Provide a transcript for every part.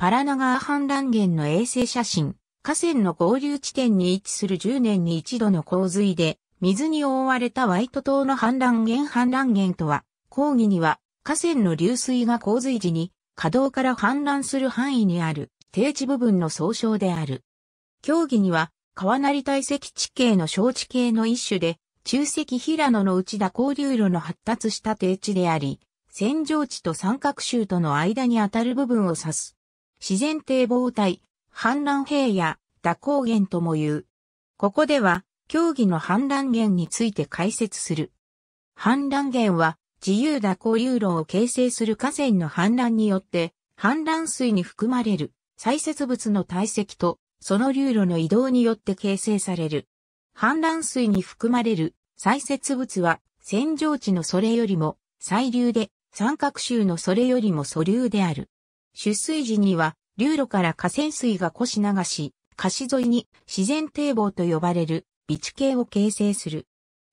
パラナガー氾濫源の衛星写真、河川の合流地点に位置する10年に一度の洪水で、水に覆われたワイト島の氾濫源氾濫源とは、講義には、河川の流水が洪水時に、河道から氾濫する範囲にある、低地部分の総称である。競技には、川なり堆積地形の小地形の一種で、中石平野の内田交流路の発達した低地であり、扇状地と三角州との間にあたる部分を指す。自然堤防帯、氾濫平野、蛇行源とも言う。ここでは、競技の氾濫源について解説する。氾濫源は、自由蛇行流路を形成する河川の氾濫によって、氾濫水に含まれる、採雪物の堆積と、その流路の移動によって形成される。氾濫水に含まれる、採雪物は、扇状地のそれよりも、細流で、三角州のそれよりも素流である。出水時には、流路から河川水が越し流し、貸し沿いに自然堤防と呼ばれる、備地形を形成する。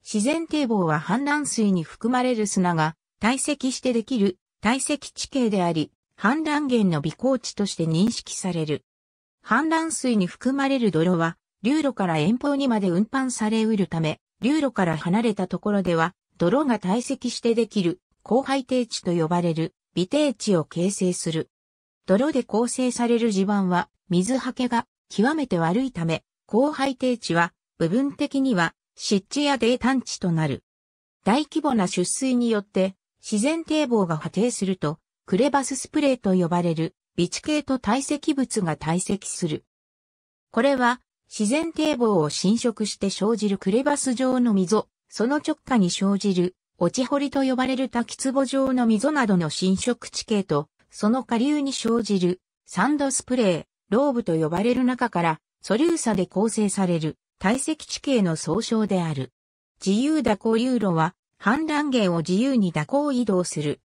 自然堤防は氾濫水に含まれる砂が堆積してできる堆積地形であり、氾濫源の備考地として認識される。氾濫水に含まれる泥は、流路から遠方にまで運搬されうるため、流路から離れたところでは、泥が堆積してできる、後廃低地と呼ばれる、微低地を形成する。泥で構成される地盤は水はけが極めて悪いため、高廃低地は部分的には湿地や泥炭地となる。大規模な出水によって自然堤防が破堤すると、クレバススプレーと呼ばれる微地系と堆積物が堆積する。これは自然堤防を侵食して生じるクレバス状の溝、その直下に生じる落ち掘りと呼ばれる滝壺状の溝などの侵食地形とその下流に生じるサンドスプレー、ローブと呼ばれる中から素粒差で構成される体積地形の総称である。自由蛇行流路は反乱源を自由に蛇行移動する。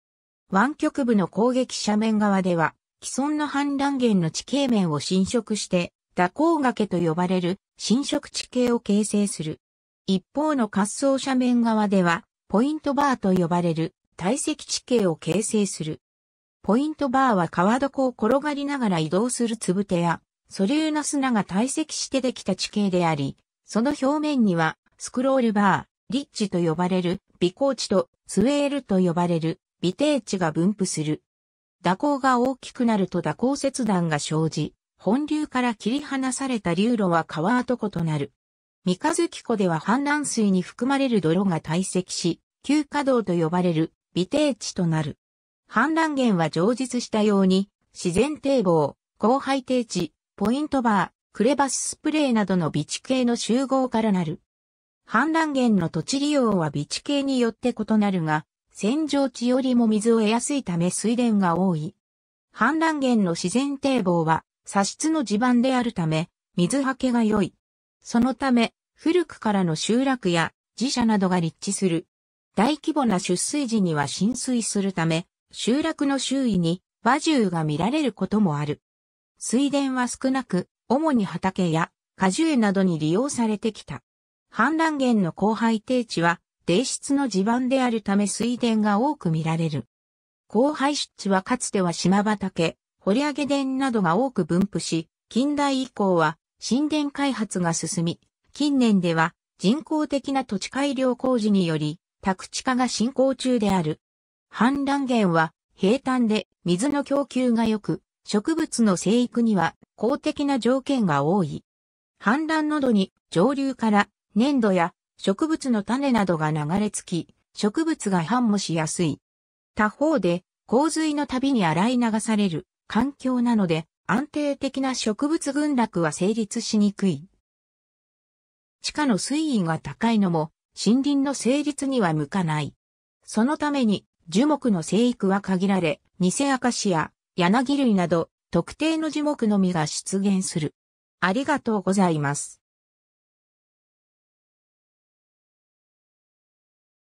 湾曲部の攻撃斜面側では既存の反乱源の地形面を侵食して蛇行崖と呼ばれる侵食地形を形成する。一方の滑走斜面側ではポイントバーと呼ばれる体積地形を形成する。ポイントバーは川床を転がりながら移動するつぶてや、素粒の砂が堆積してできた地形であり、その表面には、スクロールバー、リッチと呼ばれる、微高地とスウェールと呼ばれる、微低地が分布する。蛇行が大きくなると蛇行切断が生じ、本流から切り離された流路は川跡となる。三日月湖では氾濫水に含まれる泥が堆積し、旧稼働と呼ばれる微低地となる。氾濫源は上述したように、自然堤防、後廃低地、ポイントバー、クレバススプレーなどの備地系の集合からなる。氾濫源の土地利用は備地系によって異なるが、戦場地よりも水を得やすいため水田が多い。氾濫源の自然堤防は、砂質の地盤であるため、水はけが良い。そのため、古くからの集落や寺社などが立地する。大規模な出水時には浸水するため、集落の周囲に和獣が見られることもある。水田は少なく、主に畑や果樹園などに利用されてきた。氾濫源の荒廃低地は、泥質の地盤であるため水田が多く見られる。荒廃湿地はかつては島畑、掘り上げ田などが多く分布し、近代以降は神殿開発が進み、近年では人工的な土地改良工事により、宅地化が進行中である。氾濫源は平坦で水の供給が良く、植物の生育には公的な条件が多い。氾濫のに上流から粘土や植物の種などが流れ着き、植物が繁茂しやすい。他方で洪水の度に洗い流される環境なので安定的な植物群落は成立しにくい。地下の水位が高いのも森林の成立には向かない。そのために樹木の生育は限られ、ニセアカシア、柳類など、特定の樹木のみが出現する。ありがとうございます。